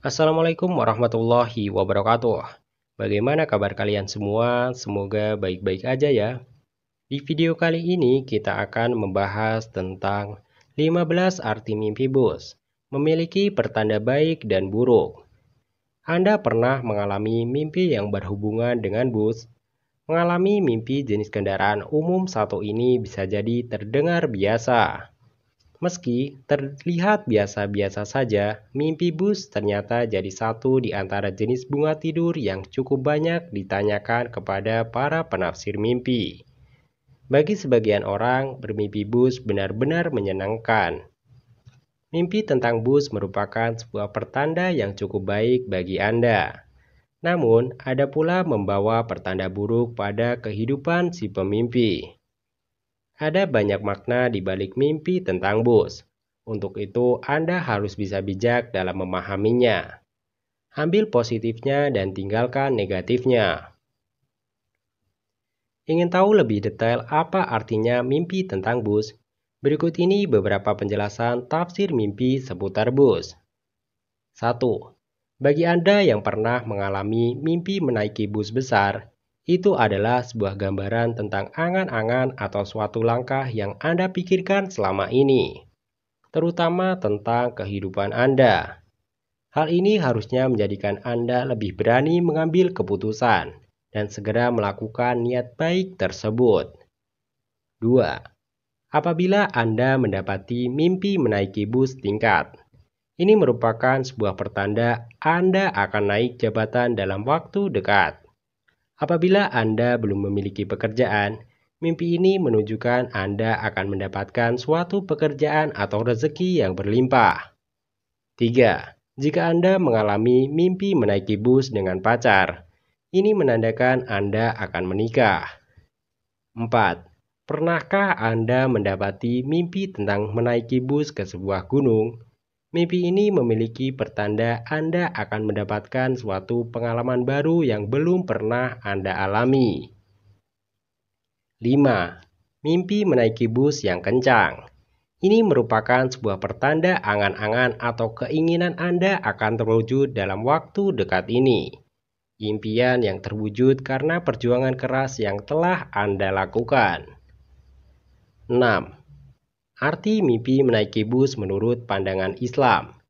Assalamualaikum warahmatullahi wabarakatuh. Bagaimana kabar kalian semua? Semoga baik-baik aja ya. Di video kali ini kita akan membahas tentang 15 arti mimpi bus, memiliki pertanda baik dan buruk. Anda pernah mengalami mimpi yang berhubungan dengan bus? Mengalami mimpi jenis kendaraan umum satu ini bisa jadi terdengar biasa, Meski terlihat biasa-biasa saja, mimpi Bus ternyata jadi satu di antara jenis bunga tidur yang cukup banyak ditanyakan kepada para penafsir mimpi. Bagi sebagian orang, bermimpi Bus benar-benar menyenangkan. Mimpi tentang Bus merupakan sebuah pertanda yang cukup baik bagi Anda. Namun, ada pula membawa pertanda buruk pada kehidupan si pemimpi. Ada banyak makna di balik mimpi tentang bus. Untuk itu, Anda harus bisa bijak dalam memahaminya. Ambil positifnya dan tinggalkan negatifnya. Ingin tahu lebih detail apa artinya mimpi tentang bus? Berikut ini beberapa penjelasan tafsir mimpi seputar bus. 1. Bagi Anda yang pernah mengalami mimpi menaiki bus besar, itu adalah sebuah gambaran tentang angan-angan atau suatu langkah yang Anda pikirkan selama ini, terutama tentang kehidupan Anda. Hal ini harusnya menjadikan Anda lebih berani mengambil keputusan dan segera melakukan niat baik tersebut. 2. Apabila Anda mendapati mimpi menaiki bus tingkat, ini merupakan sebuah pertanda Anda akan naik jabatan dalam waktu dekat. Apabila Anda belum memiliki pekerjaan, mimpi ini menunjukkan Anda akan mendapatkan suatu pekerjaan atau rezeki yang berlimpah. 3. Jika Anda mengalami mimpi menaiki bus dengan pacar, ini menandakan Anda akan menikah. 4. Pernahkah Anda mendapati mimpi tentang menaiki bus ke sebuah gunung? Mimpi ini memiliki pertanda Anda akan mendapatkan suatu pengalaman baru yang belum pernah Anda alami. 5. Mimpi menaiki bus yang kencang. Ini merupakan sebuah pertanda angan-angan atau keinginan Anda akan terwujud dalam waktu dekat ini. Impian yang terwujud karena perjuangan keras yang telah Anda lakukan. 6. Arti mimpi menaiki bus menurut pandangan Islam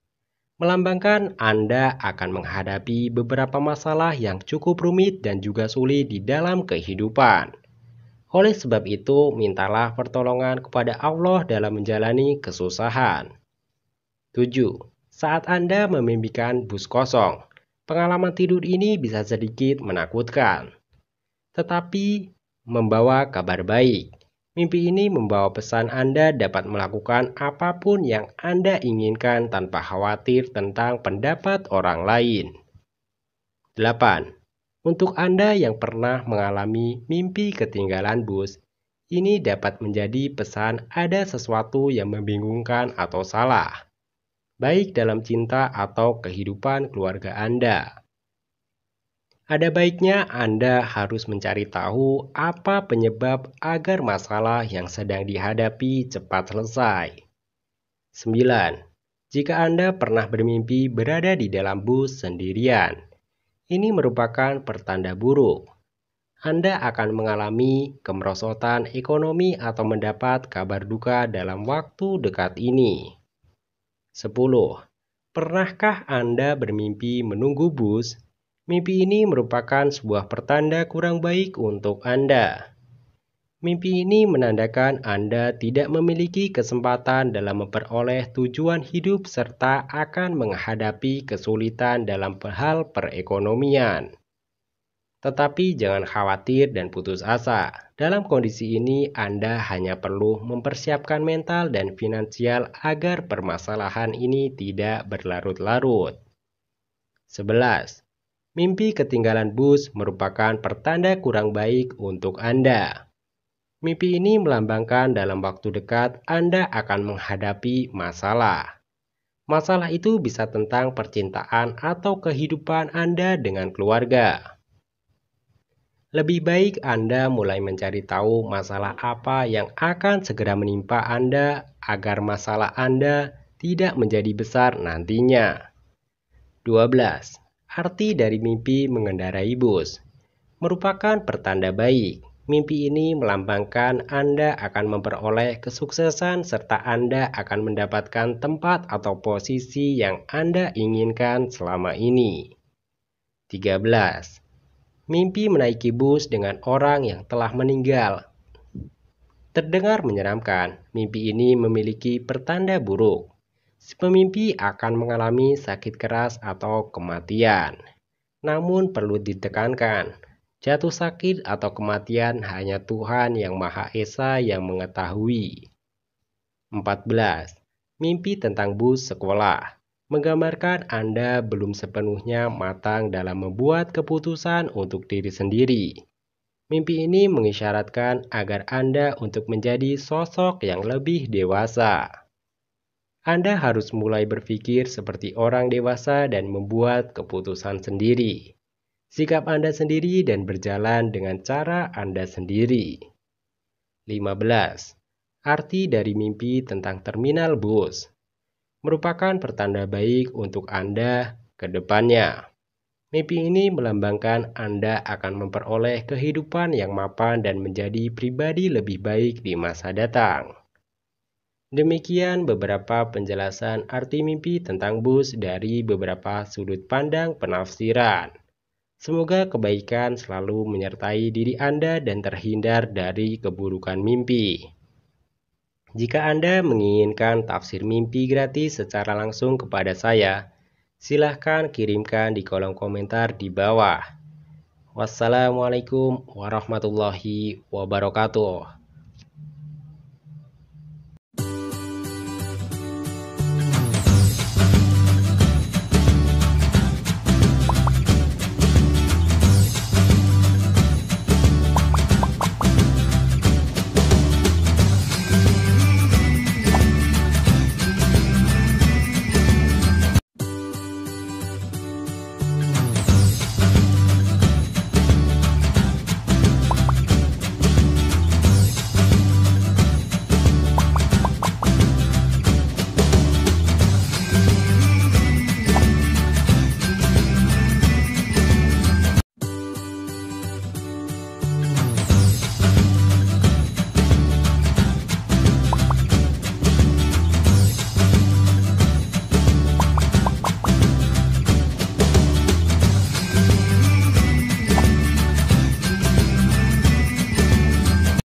melambangkan Anda akan menghadapi beberapa masalah yang cukup rumit dan juga sulit di dalam kehidupan. Oleh sebab itu, mintalah pertolongan kepada Allah dalam menjalani kesusahan. 7. Saat Anda memimpikan bus kosong, pengalaman tidur ini bisa sedikit menakutkan. Tetapi, membawa kabar baik. Mimpi ini membawa pesan Anda dapat melakukan apapun yang Anda inginkan tanpa khawatir tentang pendapat orang lain. 8. Untuk Anda yang pernah mengalami mimpi ketinggalan bus, ini dapat menjadi pesan ada sesuatu yang membingungkan atau salah, baik dalam cinta atau kehidupan keluarga Anda. Ada baiknya Anda harus mencari tahu apa penyebab agar masalah yang sedang dihadapi cepat selesai. 9. Jika Anda pernah bermimpi berada di dalam bus sendirian, ini merupakan pertanda buruk. Anda akan mengalami kemerosotan ekonomi atau mendapat kabar duka dalam waktu dekat ini. 10. Pernahkah Anda bermimpi menunggu bus Mimpi ini merupakan sebuah pertanda kurang baik untuk Anda. Mimpi ini menandakan Anda tidak memiliki kesempatan dalam memperoleh tujuan hidup serta akan menghadapi kesulitan dalam hal perekonomian. Tetapi jangan khawatir dan putus asa. Dalam kondisi ini, Anda hanya perlu mempersiapkan mental dan finansial agar permasalahan ini tidak berlarut-larut. 11. Mimpi ketinggalan bus merupakan pertanda kurang baik untuk Anda. Mimpi ini melambangkan dalam waktu dekat Anda akan menghadapi masalah. Masalah itu bisa tentang percintaan atau kehidupan Anda dengan keluarga. Lebih baik Anda mulai mencari tahu masalah apa yang akan segera menimpa Anda agar masalah Anda tidak menjadi besar nantinya. 12. Arti dari mimpi mengendarai bus merupakan pertanda baik. Mimpi ini melambangkan Anda akan memperoleh kesuksesan serta Anda akan mendapatkan tempat atau posisi yang Anda inginkan selama ini. 13. Mimpi menaiki bus dengan orang yang telah meninggal Terdengar menyeramkan, mimpi ini memiliki pertanda buruk si pemimpi akan mengalami sakit keras atau kematian. Namun perlu ditekankan, jatuh sakit atau kematian hanya Tuhan yang Maha Esa yang mengetahui. 14. Mimpi tentang bus sekolah menggambarkan Anda belum sepenuhnya matang dalam membuat keputusan untuk diri sendiri. Mimpi ini mengisyaratkan agar Anda untuk menjadi sosok yang lebih dewasa. Anda harus mulai berpikir seperti orang dewasa dan membuat keputusan sendiri. Sikap Anda sendiri dan berjalan dengan cara Anda sendiri. 15. Arti dari mimpi tentang terminal bus merupakan pertanda baik untuk Anda ke depannya. Mimpi ini melambangkan Anda akan memperoleh kehidupan yang mapan dan menjadi pribadi lebih baik di masa datang. Demikian beberapa penjelasan arti mimpi tentang bus dari beberapa sudut pandang penafsiran. Semoga kebaikan selalu menyertai diri Anda dan terhindar dari keburukan mimpi. Jika Anda menginginkan tafsir mimpi gratis secara langsung kepada saya, silahkan kirimkan di kolom komentar di bawah. Wassalamualaikum warahmatullahi wabarakatuh.